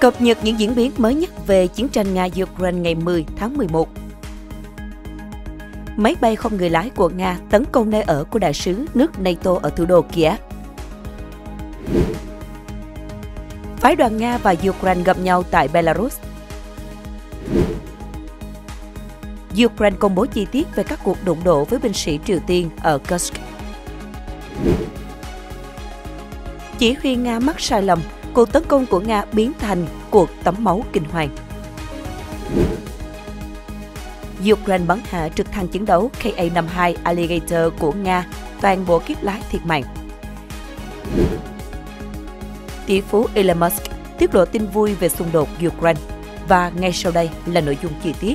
Cập nhật những diễn biến mới nhất về chiến tranh Nga-Ukraine ngày 10 tháng 11. Máy bay không người lái của Nga tấn công nơi ở của đại sứ nước NATO ở thủ đô Kiev. Phái đoàn Nga và Ukraine gặp nhau tại Belarus. Ukraine công bố chi tiết về các cuộc đụng độ với binh sĩ Triều Tiên ở Kursk. Chỉ huy Nga mắc sai lầm cuộc tấn công của Nga biến thành cuộc tắm máu kinh hoàng. Ukraine bắn hạ trực thăng chiến đấu Ka-52 Alligator của Nga, toàn bộ kiếp lái thiệt mạng. Tỷ phú Elon Musk tiết lộ tin vui về xung đột Ukraine và ngay sau đây là nội dung chi tiết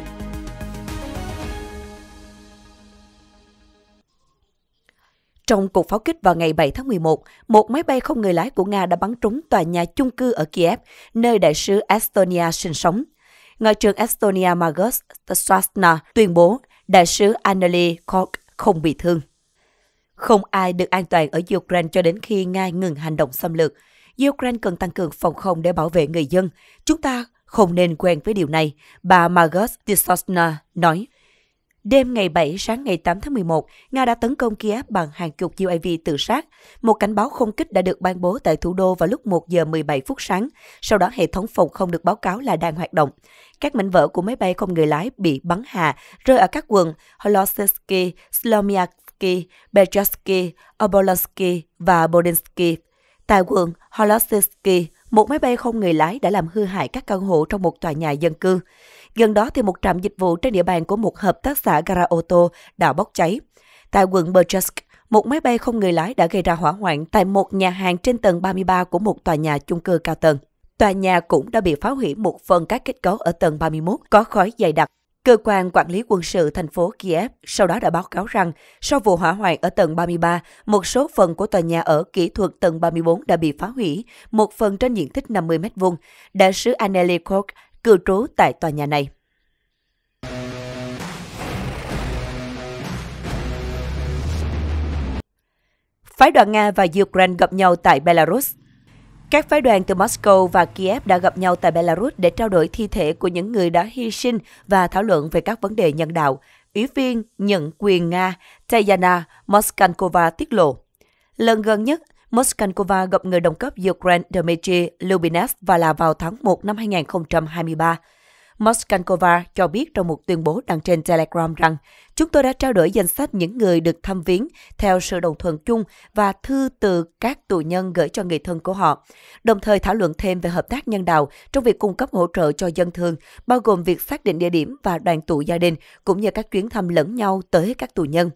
Trong cuộc pháo kích vào ngày 7 tháng 11, một máy bay không người lái của Nga đã bắn trúng tòa nhà chung cư ở Kiev, nơi đại sứ Estonia sinh sống. Ngoại trưởng Estonia Margus Stasna tuyên bố đại sứ Anneli Kork không bị thương. Không ai được an toàn ở Ukraine cho đến khi Nga ngừng hành động xâm lược. Ukraine cần tăng cường phòng không để bảo vệ người dân. Chúng ta không nên quen với điều này, bà Margus Tisosna nói. Đêm ngày 7 sáng ngày 8 tháng 11, Nga đã tấn công Kiev bằng hàng chục UAV tự sát. Một cảnh báo không kích đã được ban bố tại thủ đô vào lúc 1 giờ 17 phút sáng, sau đó hệ thống phòng không được báo cáo là đang hoạt động. Các mảnh vỡ của máy bay không người lái bị bắn hạ, rơi ở các quận Holosevsky, Slomiansky, Becharsky, Obolonsky và Bodensky. Tại quận Holosevsky, một máy bay không người lái đã làm hư hại các căn hộ trong một tòa nhà dân cư. Gần đó thì một trạm dịch vụ trên địa bàn của một hợp tác xã gara ô tô đã bốc cháy. Tại quận Berchesk, một máy bay không người lái đã gây ra hỏa hoạn tại một nhà hàng trên tầng 33 của một tòa nhà chung cư cao tầng. Tòa nhà cũng đã bị phá hủy một phần các kết cấu ở tầng 31 có khói dày đặc. Cơ quan quản lý quân sự thành phố Kiev sau đó đã báo cáo rằng sau vụ hỏa hoạn ở tầng 33, một số phần của tòa nhà ở kỹ thuật tầng 34 đã bị phá hủy, một phần trên diện tích 50 m2. Đại sứ Anneli Kork cư trú tại tòa nhà này. Phái đoàn Nga và Ukraine gặp nhau tại Belarus. Các phái đoàn từ Moscow và Kiev đã gặp nhau tại Belarus để trao đổi thi thể của những người đã hy sinh và thảo luận về các vấn đề nhân đạo, Ủy viên nhận quyền Nga Tayana Moskankova tiết lộ. Lần gần nhất, Moskankova gặp người đồng cấp Ukraine Dmitry Lubinets và là vào tháng 1 năm 2023. Moskankova cho biết trong một tuyên bố đăng trên Telegram rằng chúng tôi đã trao đổi danh sách những người được thăm viếng theo sự đồng thuận chung và thư từ các tù nhân gửi cho người thân của họ, đồng thời thảo luận thêm về hợp tác nhân đạo trong việc cung cấp hỗ trợ cho dân thường, bao gồm việc xác định địa điểm và đoàn tụ gia đình, cũng như các chuyến thăm lẫn nhau tới các tù nhân.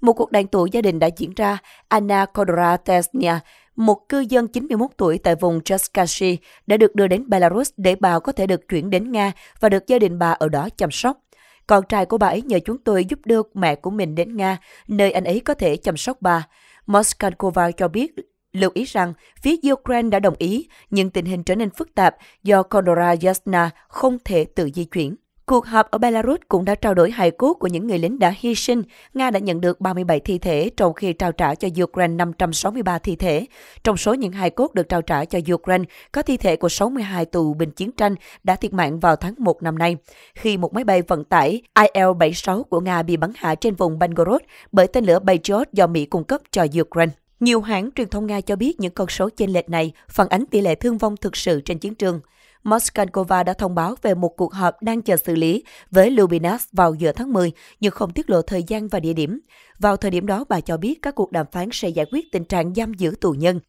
Một cuộc đoàn tụ gia đình đã diễn ra, Anna Kodora Tesnia, một cư dân 91 tuổi tại vùng Chaskashi, đã được đưa đến Belarus để bà có thể được chuyển đến Nga và được gia đình bà ở đó chăm sóc. Con trai của bà ấy nhờ chúng tôi giúp đưa mẹ của mình đến Nga, nơi anh ấy có thể chăm sóc bà. Moskankova cho biết lưu ý rằng phía Ukraine đã đồng ý, nhưng tình hình trở nên phức tạp do Kondora Yasna không thể tự di chuyển. Cuộc họp ở Belarus cũng đã trao đổi hài cốt của những người lính đã hy sinh. Nga đã nhận được 37 thi thể, trong khi trao trả cho Ukraine 563 thi thể. Trong số những hài cốt được trao trả cho Ukraine, có thi thể của 62 tù binh chiến tranh đã thiệt mạng vào tháng 1 năm nay, khi một máy bay vận tải IL-76 của Nga bị bắn hạ trên vùng Belgorod bởi tên lửa Patriot do Mỹ cung cấp cho Ukraine. Nhiều hãng truyền thông Nga cho biết những con số chênh lệch này phản ánh tỷ lệ thương vong thực sự trên chiến trường. Moskankova đã thông báo về một cuộc họp đang chờ xử lý với Lubinas vào giữa tháng 10, nhưng không tiết lộ thời gian và địa điểm. Vào thời điểm đó, bà cho biết các cuộc đàm phán sẽ giải quyết tình trạng giam giữ tù nhân.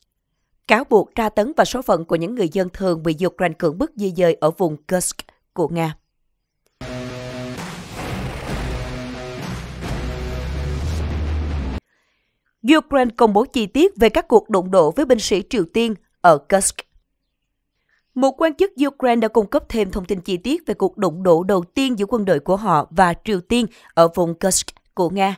Cáo buộc tra tấn và số phận của những người dân thường bị Ukraine cưỡng bức di dời ở vùng Kursk của Nga. Ukraine công bố chi tiết về các cuộc đụng độ với binh sĩ Triều Tiên ở Kursk. Một quan chức Ukraine đã cung cấp thêm thông tin chi tiết về cuộc đụng độ đầu tiên giữa quân đội của họ và Triều Tiên ở vùng Kursk của Nga.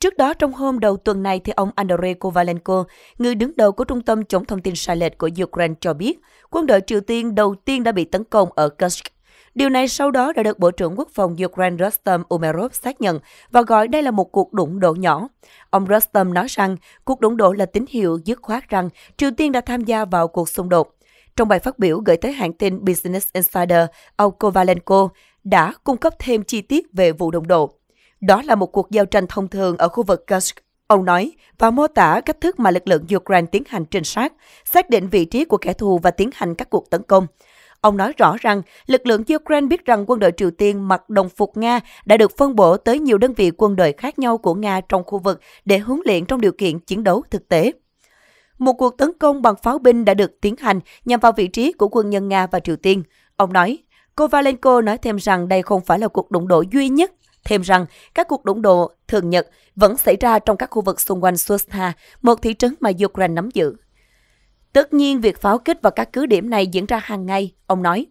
Trước đó, trong hôm đầu tuần này, thì ông Andrei Kovalenko, người đứng đầu của Trung tâm chống thông tin sai lệch của Ukraine cho biết, quân đội Triều Tiên đầu tiên đã bị tấn công ở Kursk. Điều này sau đó đã được Bộ trưởng Quốc phòng Ukraine Rustam Umerov xác nhận và gọi đây là một cuộc đụng độ nhỏ. Ông Rustam nói rằng cuộc đụng độ là tín hiệu dứt khoát rằng Triều Tiên đã tham gia vào cuộc xung đột. Trong bài phát biểu gửi tới hãng tin Business Insider, ông Kovalenko đã cung cấp thêm chi tiết về vụ đồng độ. Đó là một cuộc giao tranh thông thường ở khu vực Kursk, ông nói, và mô tả cách thức mà lực lượng Ukraine tiến hành trinh sát, xác định vị trí của kẻ thù và tiến hành các cuộc tấn công. Ông nói rõ rằng lực lượng Ukraine biết rằng quân đội Triều Tiên mặc đồng phục Nga đã được phân bổ tới nhiều đơn vị quân đội khác nhau của Nga trong khu vực để huấn luyện trong điều kiện chiến đấu thực tế. Một cuộc tấn công bằng pháo binh đã được tiến hành nhằm vào vị trí của quân nhân Nga và Triều Tiên. Ông nói, Kovalenko nói thêm rằng đây không phải là cuộc đụng độ duy nhất thêm rằng các cuộc đụng độ thường nhật vẫn xảy ra trong các khu vực xung quanh Susha, một thị trấn mà Ukraine nắm giữ. Tất nhiên, việc pháo kích vào các cứ điểm này diễn ra hàng ngày, ông nói.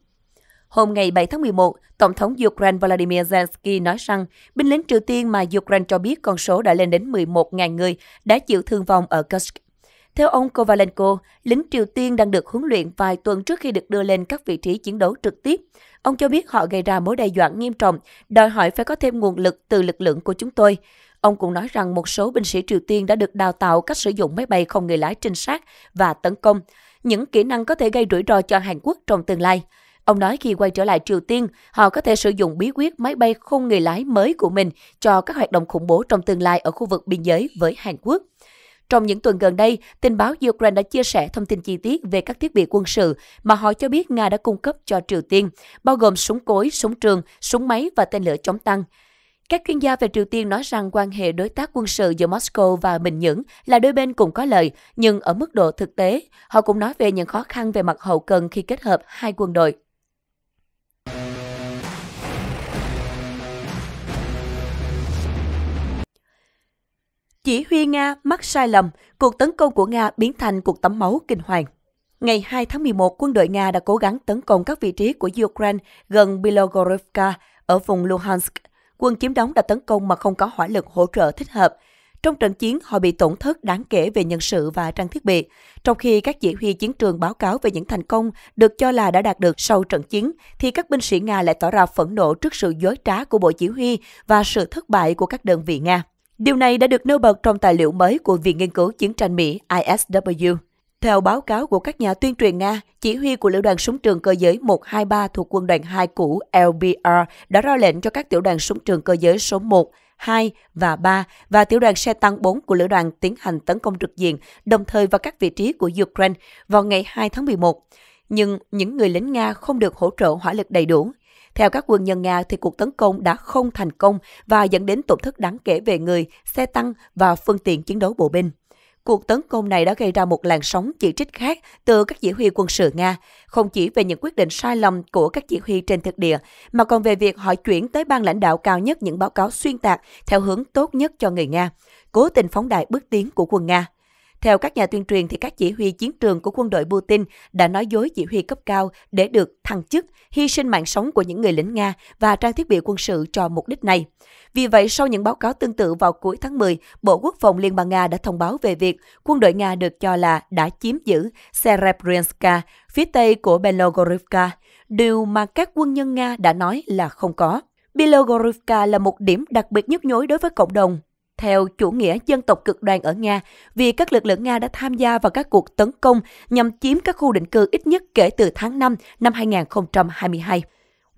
Hôm ngày 7 tháng 11, Tổng thống Ukraine Volodymyr Zelensky nói rằng binh lính Triều Tiên mà Ukraine cho biết con số đã lên đến 11.000 người đã chịu thương vong ở Kursk. Theo ông Kovalenko, lính Triều Tiên đang được huấn luyện vài tuần trước khi được đưa lên các vị trí chiến đấu trực tiếp. Ông cho biết họ gây ra mối đe dọa nghiêm trọng, đòi hỏi phải có thêm nguồn lực từ lực lượng của chúng tôi. Ông cũng nói rằng một số binh sĩ Triều Tiên đã được đào tạo cách sử dụng máy bay không người lái trinh sát và tấn công, những kỹ năng có thể gây rủi ro cho Hàn Quốc trong tương lai. Ông nói khi quay trở lại Triều Tiên, họ có thể sử dụng bí quyết máy bay không người lái mới của mình cho các hoạt động khủng bố trong tương lai ở khu vực biên giới với Hàn Quốc. Trong những tuần gần đây, tin báo Ukraine đã chia sẻ thông tin chi tiết về các thiết bị quân sự mà họ cho biết Nga đã cung cấp cho Triều Tiên, bao gồm súng cối, súng trường, súng máy và tên lửa chống tăng. Các chuyên gia về Triều Tiên nói rằng quan hệ đối tác quân sự giữa Moscow và Bình Nhưỡng là đôi bên cùng có lợi, nhưng ở mức độ thực tế, họ cũng nói về những khó khăn về mặt hậu cần khi kết hợp hai quân đội. Chỉ huy Nga mắc sai lầm, cuộc tấn công của Nga biến thành cuộc tắm máu kinh hoàng. Ngày 2 tháng 11, quân đội Nga đã cố gắng tấn công các vị trí của Ukraine gần bilogorivka ở vùng Luhansk. Quân chiếm đóng đã tấn công mà không có hỏa lực hỗ trợ thích hợp. Trong trận chiến, họ bị tổn thất đáng kể về nhân sự và trang thiết bị, trong khi các chỉ huy chiến trường báo cáo về những thành công được cho là đã đạt được sau trận chiến, thì các binh sĩ Nga lại tỏ ra phẫn nộ trước sự dối trá của Bộ Chỉ huy và sự thất bại của các đơn vị Nga. Điều này đã được nêu bật trong tài liệu mới của Viện Nghiên cứu Chiến tranh Mỹ ISW. Theo báo cáo của các nhà tuyên truyền Nga, chỉ huy của Lữ đoàn Súng trường Cơ giới 123 thuộc quân đoàn 2 cũ LBR đã ra lệnh cho các tiểu đoàn súng trường cơ giới số 1, 2 và 3 và tiểu đoàn xe tăng 4 của lữ đoàn tiến hành tấn công trực diện, đồng thời vào các vị trí của Ukraine vào ngày 2 tháng 11. Nhưng những người lính Nga không được hỗ trợ hỏa lực đầy đủ. Theo các quân nhân Nga thì cuộc tấn công đã không thành công và dẫn đến tổn thất đáng kể về người, xe tăng và phương tiện chiến đấu bộ binh cuộc tấn công này đã gây ra một làn sóng chỉ trích khác từ các chỉ huy quân sự Nga, không chỉ về những quyết định sai lầm của các chỉ huy trên thực địa, mà còn về việc họ chuyển tới ban lãnh đạo cao nhất những báo cáo xuyên tạc theo hướng tốt nhất cho người Nga, cố tình phóng đại bước tiến của quân Nga. Theo các nhà tuyên truyền, thì các chỉ huy chiến trường của quân đội Putin đã nói dối chỉ huy cấp cao để được thăng chức, hy sinh mạng sống của những người lính Nga và trang thiết bị quân sự cho mục đích này. Vì vậy, sau những báo cáo tương tự vào cuối tháng 10, Bộ Quốc phòng Liên bang Nga đã thông báo về việc quân đội Nga được cho là đã chiếm giữ Serebrenska, phía tây của Belogorivka, điều mà các quân nhân Nga đã nói là không có. Belogorivka là một điểm đặc biệt nhức nhối đối với cộng đồng theo chủ nghĩa dân tộc cực đoan ở Nga vì các lực lượng Nga đã tham gia vào các cuộc tấn công nhằm chiếm các khu định cư ít nhất kể từ tháng 5 năm 2022.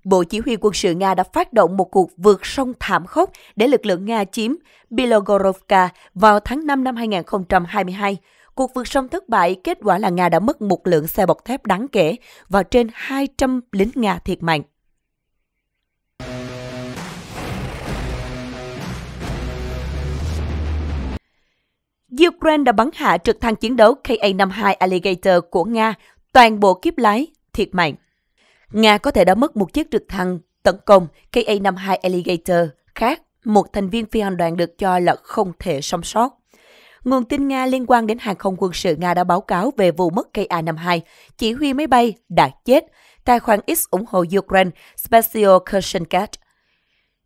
Bộ Chỉ huy quân sự Nga đã phát động một cuộc vượt sông thảm khốc để lực lượng Nga chiếm Bilogorovka vào tháng 5 năm 2022. Cuộc vượt sông thất bại, kết quả là Nga đã mất một lượng xe bọc thép đáng kể và trên 200 lính Nga thiệt mạng. Ukraine đã bắn hạ trực thăng chiến đấu Ka-52 Alligator của Nga, toàn bộ kiếp lái, thiệt mạng. Nga có thể đã mất một chiếc trực thăng tấn công Ka-52 Alligator khác, một thành viên phi hành đoàn được cho là không thể sống sót. Nguồn tin Nga liên quan đến hàng không quân sự Nga đã báo cáo về vụ mất Ka-52, chỉ huy máy bay đã chết, tài khoản X ủng hộ Ukraine Special Kershenkat.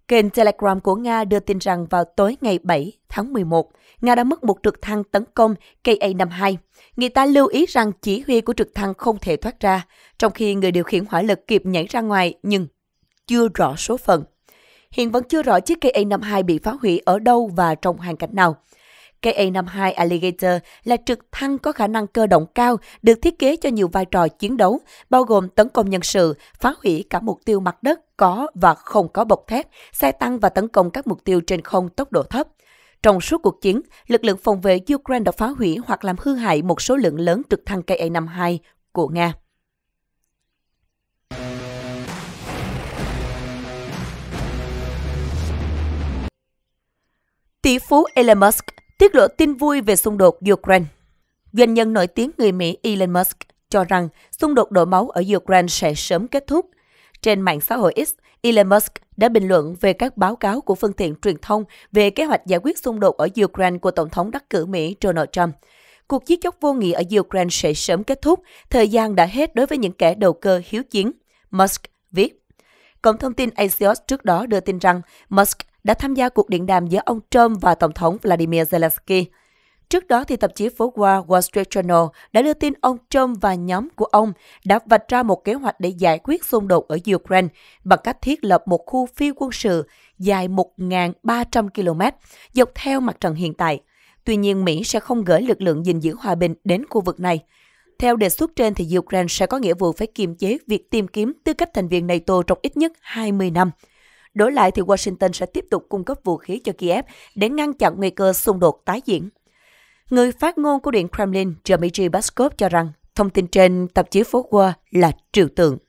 Kênh Telegram của Nga đưa tin rằng vào tối ngày 7 tháng 11, Nga đã mất một trực thăng tấn công KA-52. Người ta lưu ý rằng chỉ huy của trực thăng không thể thoát ra, trong khi người điều khiển hỏa lực kịp nhảy ra ngoài nhưng chưa rõ số phận. Hiện vẫn chưa rõ chiếc KA-52 bị phá hủy ở đâu và trong hoàn cảnh nào. KA-52 Alligator là trực thăng có khả năng cơ động cao, được thiết kế cho nhiều vai trò chiến đấu, bao gồm tấn công nhân sự, phá hủy cả mục tiêu mặt đất có và không có bọc thép, xe tăng và tấn công các mục tiêu trên không tốc độ thấp. Trong suốt cuộc chiến, lực lượng phòng vệ Ukraine đã phá hủy hoặc làm hư hại một số lượng lớn trực thăng KA-52 của Nga. Tỷ phú Elon Musk tiết lộ tin vui về xung đột Ukraine. Doanh nhân nổi tiếng người Mỹ Elon Musk cho rằng xung đột đổ máu ở Ukraine sẽ sớm kết thúc. Trên mạng xã hội X, Elon Musk đã bình luận về các báo cáo của phương tiện truyền thông về kế hoạch giải quyết xung đột ở Ukraine của Tổng thống đắc cử Mỹ Donald Trump. Cuộc chiến chóc vô nghĩa ở Ukraine sẽ sớm kết thúc, thời gian đã hết đối với những kẻ đầu cơ hiếu chiến. Musk viết. Cổng thông tin Axios trước đó đưa tin rằng Musk đã tham gia cuộc điện đàm giữa ông Trump và Tổng thống Vladimir Zelensky. Trước đó, thì tạp chí phố qua Wall Street Journal đã đưa tin ông Trump và nhóm của ông đã vạch ra một kế hoạch để giải quyết xung đột ở Ukraine bằng cách thiết lập một khu phi quân sự dài 1.300 km dọc theo mặt trận hiện tại. Tuy nhiên, Mỹ sẽ không gửi lực lượng gìn giữ hòa bình đến khu vực này. Theo đề xuất trên, thì Ukraine sẽ có nghĩa vụ phải kiềm chế việc tìm kiếm tư cách thành viên NATO trong ít nhất 20 năm. Đối lại thì Washington sẽ tiếp tục cung cấp vũ khí cho Kiev để ngăn chặn nguy cơ xung đột tái diễn. Người phát ngôn của Điện Kremlin Dmitry Peskov cho rằng thông tin trên tạp chí Phố Wall là trừu tượng.